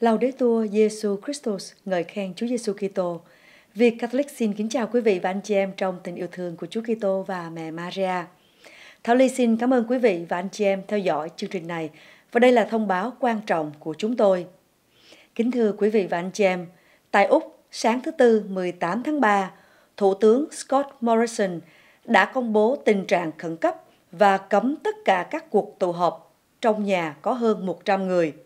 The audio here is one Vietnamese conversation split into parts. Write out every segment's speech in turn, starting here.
Laudetur Jesu Christus, ngợi khen Chúa Giêsu Kitô. Việt Catholic xin kính chào quý vị và anh chị em trong tình yêu thương của Chúa Kitô và mẹ Maria. Thảo Ly xin cảm ơn quý vị và anh chị em theo dõi chương trình này và đây là thông báo quan trọng của chúng tôi. Kính thưa quý vị và anh chị em, tại Úc, sáng thứ Tư 18 tháng 3, Thủ tướng Scott Morrison đã công bố tình trạng khẩn cấp và cấm tất cả các cuộc tụ họp trong nhà có hơn 100 người –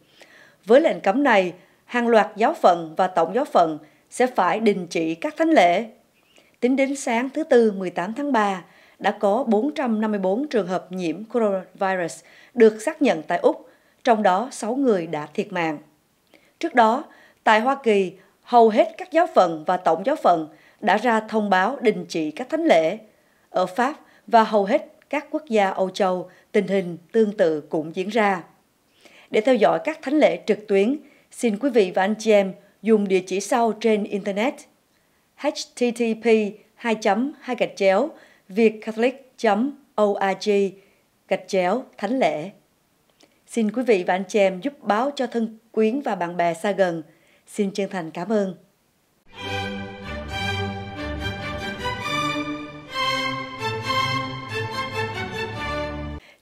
với lệnh cấm này, hàng loạt giáo phận và tổng giáo phận sẽ phải đình chỉ các thánh lễ. Tính đến sáng thứ Tư 18 tháng 3, đã có 454 trường hợp nhiễm coronavirus được xác nhận tại Úc, trong đó 6 người đã thiệt mạng. Trước đó, tại Hoa Kỳ, hầu hết các giáo phận và tổng giáo phận đã ra thông báo đình chỉ các thánh lễ. Ở Pháp và hầu hết các quốc gia Âu Châu, tình hình tương tự cũng diễn ra. Để theo dõi các thánh lễ trực tuyến, xin quý vị và anh chị em dùng địa chỉ sau trên Internet http 2 2 gạch chéo vietcatholic org gạch chéo thánh lễ. Xin quý vị và anh chị em giúp báo cho thân quyến và bạn bè xa gần. Xin chân thành cảm ơn.